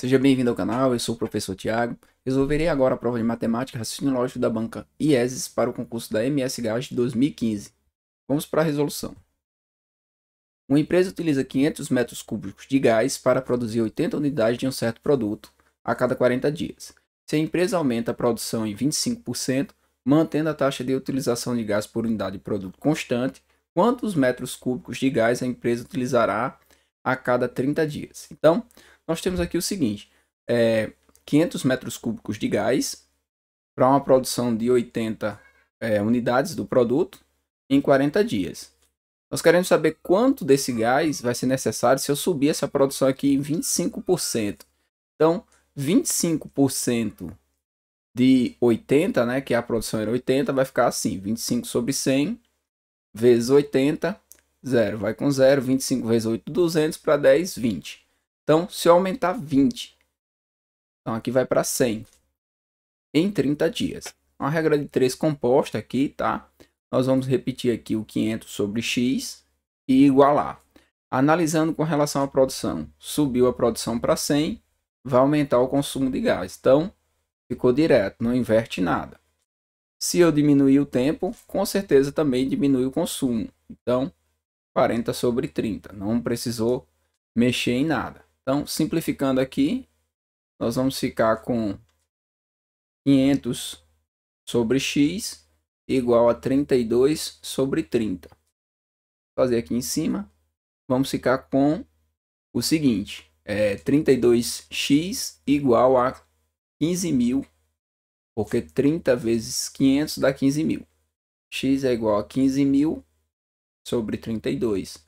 Seja bem-vindo ao canal, eu sou o professor Tiago. Resolverei agora a prova de matemática raciocínio lógico da banca IESES para o concurso da MS Gás de 2015. Vamos para a resolução. Uma empresa utiliza 500 metros cúbicos de gás para produzir 80 unidades de um certo produto a cada 40 dias. Se a empresa aumenta a produção em 25%, mantendo a taxa de utilização de gás por unidade de produto constante, quantos metros cúbicos de gás a empresa utilizará a cada 30 dias? Então, nós temos aqui o seguinte: é, 500 metros cúbicos de gás para uma produção de 80 é, unidades do produto em 40 dias. Nós queremos saber quanto desse gás vai ser necessário se eu subir essa produção aqui em 25%. Então, 25% de 80, né, que é a produção era 80, vai ficar assim, 25 sobre 100 vezes 80, zero vai com zero, 25 vezes 8, 200, para 10, 20. Então, se eu aumentar 20, então aqui vai para 100 em 30 dias. Uma regra de 3 composta aqui, tá? Nós vamos repetir aqui o 500 sobre x e igualar. Analisando com relação à produção, subiu a produção para 100, vai aumentar o consumo de gás. Então, ficou direto, não inverte nada. Se eu diminuir o tempo, com certeza também diminui o consumo. Então, 40 sobre 30, não precisou mexer em nada. Então, simplificando aqui, nós vamos ficar com 500 sobre x igual a 32 sobre 30. Vou fazer aqui em cima, vamos ficar com o seguinte, é 32x igual a 15.000 porque 30 vezes 500 dá 15.000 x é igual a 15.000 sobre 32.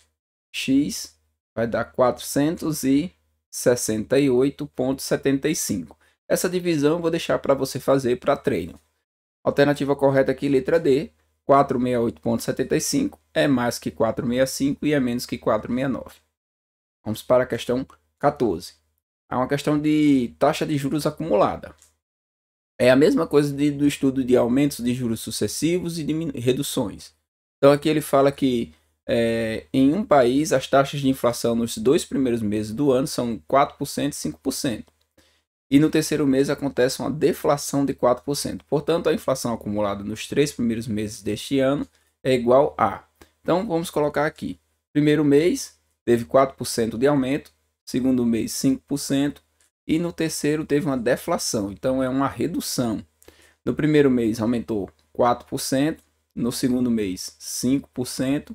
x vai dar 400 e 68,75. Essa divisão eu vou deixar para você fazer para treino. Alternativa correta aqui, letra D, 468,75 é mais que 465 e é menos que 469. Vamos para a questão 14. É uma questão de taxa de juros acumulada. É a mesma coisa de, do estudo de aumentos de juros sucessivos e reduções. Então aqui ele fala que é, em um país, as taxas de inflação nos dois primeiros meses do ano são 4% e 5%. E no terceiro mês acontece uma deflação de 4%. Portanto, a inflação acumulada nos três primeiros meses deste ano é igual a. Então, vamos colocar aqui. Primeiro mês teve 4% de aumento, segundo mês 5% e no terceiro teve uma deflação. Então, é uma redução. No primeiro mês aumentou 4%, no segundo mês 5%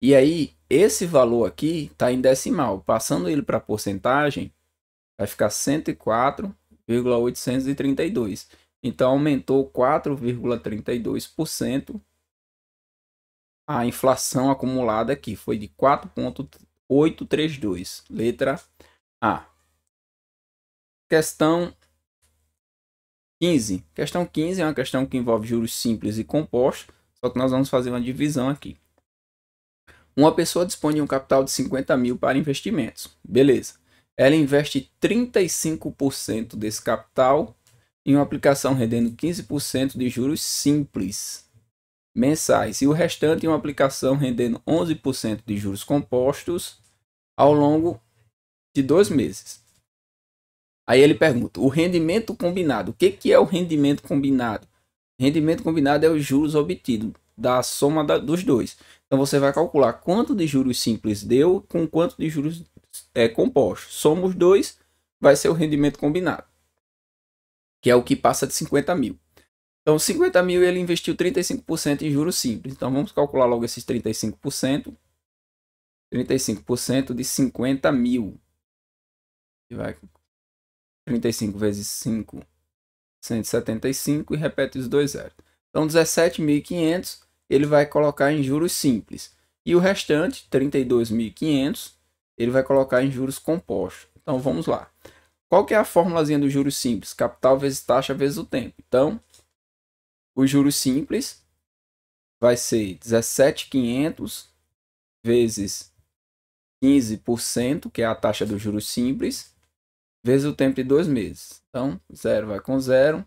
E aí, esse valor aqui está em decimal. Passando ele para porcentagem, vai ficar 104,832. Então, aumentou 4,32% a inflação acumulada aqui. Foi de 4,832. Letra A. Questão 15. Questão 15 é uma questão que envolve juros simples e compostos. Só que nós vamos fazer uma divisão aqui. Uma pessoa dispõe de um capital de 50 mil para investimentos. Beleza. Ela investe 35% desse capital em uma aplicação rendendo 15% de juros simples mensais e o restante em uma aplicação rendendo 11% de juros compostos ao longo de dois meses. Aí ele pergunta: o rendimento combinado. O que, que é o rendimento combinado? Rendimento combinado é os juros obtidos da soma da, dos dois. Então você vai calcular quanto de juros simples deu com quanto de juros é, compostos. Soma os dois, vai ser o rendimento combinado, que é o que passa de 50 mil. Então 50 mil ele investiu 35% em juros simples. Então vamos calcular logo esses 35%. 35% de 50 mil. E vai 35 vezes 5, 175 e repete os dois zeros. Então 17.500 ele vai colocar em juros simples. E o restante, 32.500, ele vai colocar em juros compostos. Então vamos lá. Qual que é a formulazinha do juros simples? Capital vezes taxa vezes o tempo. Então, o juros simples vai ser 17,500 vezes 15%, que é a taxa do juros simples, vezes o tempo de dois meses. Então, zero vai com zero,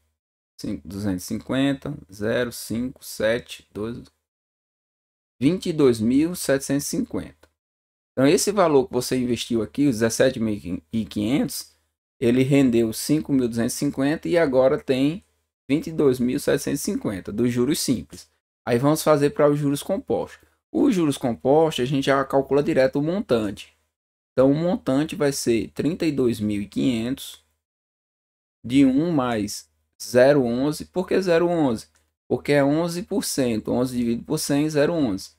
5, 250, 0, 7, 22.750. Então, esse valor que você investiu aqui, os 17.500, ele rendeu 5.250 e agora tem 22.750 dos juros simples. Aí vamos fazer para os juros compostos. Os juros compostos, a gente já calcula direto o montante. Então, o montante vai ser 32.500 de 1 mais 0,11. Por que 0,11? Porque é 11%. 11 dividido por 100, é 0,11.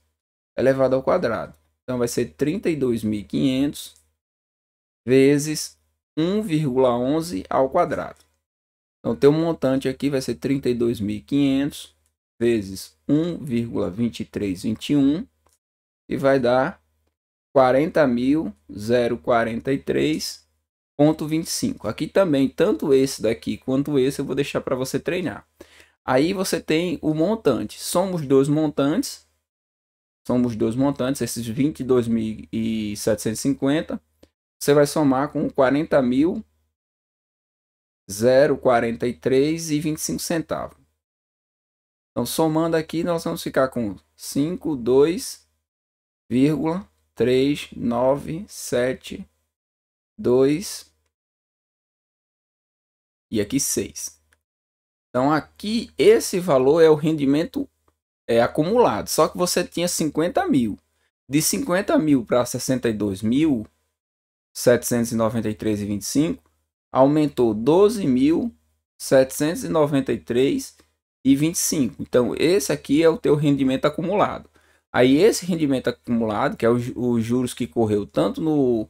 Elevado ao quadrado. Então, vai ser 32.500 vezes 1,11 ao quadrado. Então, o um montante aqui, vai ser 32.500 vezes 1,2321 e vai dar 40.043 0.25. Aqui também, tanto esse daqui quanto esse eu vou deixar para você treinar. Aí você tem o montante. Somos dois montantes. Somos dois montantes, esses 22.750. Você vai somar com 40.043 e 25 centavos. Então, somando aqui, nós vamos ficar com 52,397 2 e aqui 6. Então aqui esse valor é o rendimento é, acumulado, só que você tinha 50 mil. De 50 mil para 62 mil, 793,25 aumentou 12 mil 793 Então esse aqui é o teu rendimento acumulado. Aí esse rendimento acumulado, que é os juros que correu tanto no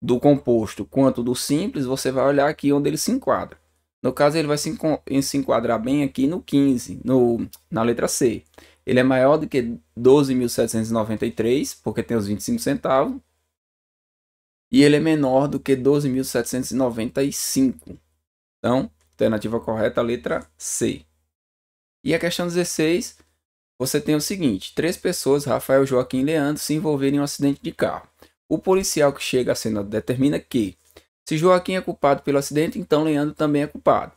do composto quanto do simples, você vai olhar aqui onde ele se enquadra. No caso, ele vai se, se enquadrar bem aqui no 15, no, na letra C. Ele é maior do que 12.793, porque tem os 25 centavos. E ele é menor do que 12.795. Então, alternativa correta, letra C. E a questão 16, você tem o seguinte: três pessoas, Rafael, Joaquim e Leandro, se envolveram em um acidente de carro. O policial que chega à cena determina que, se Joaquim é culpado pelo acidente, então Leandro também é culpado.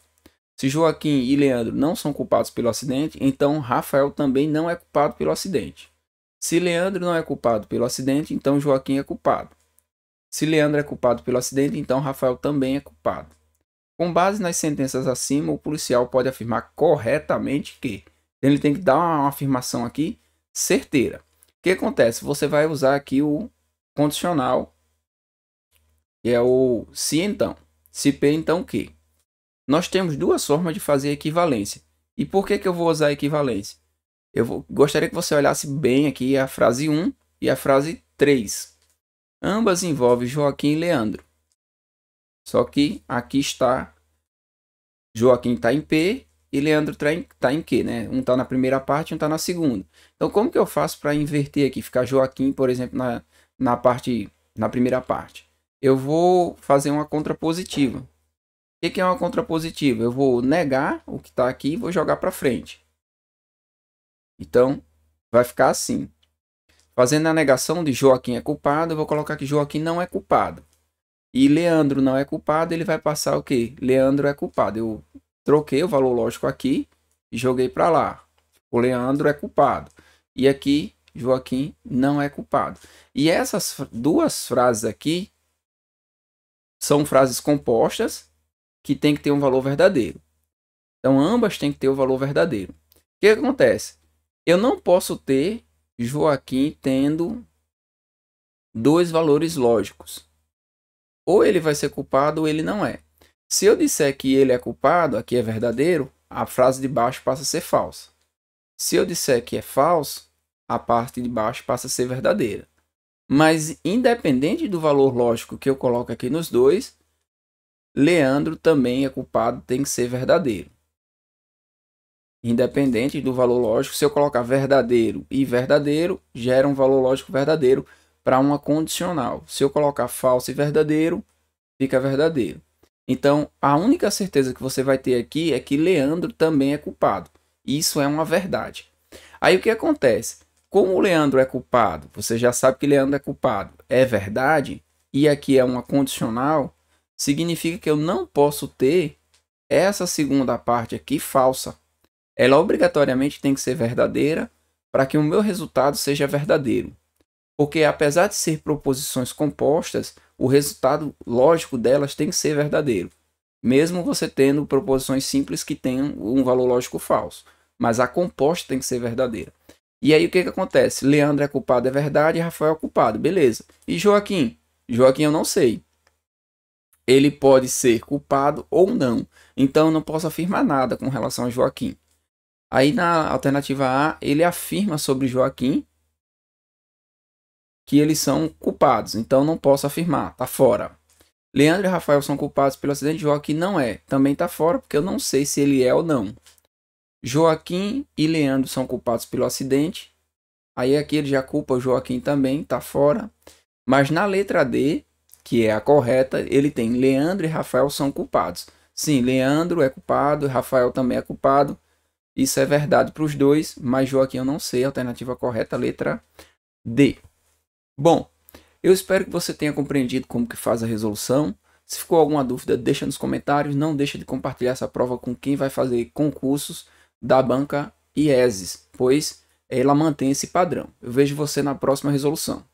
Se Joaquim e Leandro não são culpados pelo acidente, então Rafael também não é culpado pelo acidente. Se Leandro não é culpado pelo acidente, então Joaquim é culpado. Se Leandro é culpado pelo acidente, então Rafael também é culpado. Com base nas sentenças acima, o policial pode afirmar corretamente que. Ele tem que dar uma afirmação aqui certeira. O que acontece? Você vai usar aqui o condicional é o se então. Se P então que. Nós temos duas formas de fazer equivalência. E por que, que eu vou usar equivalência? Eu vou, gostaria que você olhasse bem aqui a frase 1 e a frase 3. Ambas envolvem Joaquim e Leandro. Só que aqui está Joaquim está em P e Leandro está em, tá em Q, né? Um está na primeira parte, um está na segunda. Então, como que eu faço para inverter aqui? Ficar Joaquim, por exemplo, na, na parte na primeira parte. Eu vou fazer uma contrapositiva. O que, que é uma contrapositiva? Eu vou negar o que está aqui e vou jogar para frente. Então, vai ficar assim. Fazendo a negação de Joaquim é culpado, eu vou colocar que Joaquim não é culpado. E Leandro não é culpado, ele vai passar o quê? Leandro é culpado. Eu troquei o valor lógico aqui e joguei para lá. O Leandro é culpado. E aqui Joaquim não é culpado. E essas duas frases aqui são frases compostas que tem que ter um valor verdadeiro. Então ambas têm que ter o valor verdadeiro. O é que acontece? Eu não posso ter Joaquim tendo dois valores lógicos. Ou ele vai ser culpado ou ele não é. Se eu disser que ele é culpado, aqui é verdadeiro, a frase de baixo passa a ser falsa. Se eu disser que é falso, a parte de baixo passa a ser verdadeira. Mas independente do valor lógico que eu coloco aqui nos dois, Leandro também é culpado, tem que ser verdadeiro. Independente do valor lógico, se eu colocar verdadeiro e verdadeiro, gera um valor lógico verdadeiro para uma condicional. Se eu colocar falso e verdadeiro, fica verdadeiro. Então, a única certeza que você vai ter aqui é que Leandro também é culpado. Isso é uma verdade. Aí o que acontece? Como o Leandro é culpado, você já sabe que Leandro é culpado, é verdade, e aqui é uma condicional, significa que eu não posso ter essa segunda parte aqui falsa. Ela obrigatoriamente tem que ser verdadeira para que o meu resultado seja verdadeiro. Porque apesar de ser proposições compostas, o resultado lógico delas tem que ser verdadeiro. Mesmo você tendo proposições simples que tenham um valor lógico falso. Mas a composta tem que ser verdadeira. E aí o que, que acontece? Leandro é culpado, é verdade, Rafael é culpado, beleza. E Joaquim? Joaquim eu não sei. Ele pode ser culpado ou não. Então eu não posso afirmar nada com relação a Joaquim. Aí na alternativa A, ele afirma sobre Joaquim que eles são culpados. Então não posso afirmar, tá fora. Leandro e Rafael são culpados pelo acidente, Joaquim não é. Também tá fora, porque eu não sei se ele é ou não. Joaquim e Leandro são culpados pelo acidente. Aí aqui ele já culpa o Joaquim também, tá fora. Mas na letra D, que é a correta, ele tem Leandro e Rafael são culpados. Sim, Leandro é culpado, Rafael também é culpado. Isso é verdade para os dois, mas Joaquim eu não sei. Alternativa correta, letra D. Bom, eu espero que você tenha compreendido como que faz a resolução. Se ficou alguma dúvida, deixa nos comentários. Não deixa de compartilhar essa prova com quem vai fazer concursos da banca IESES, pois ela mantém esse padrão. Eu vejo você na próxima resolução.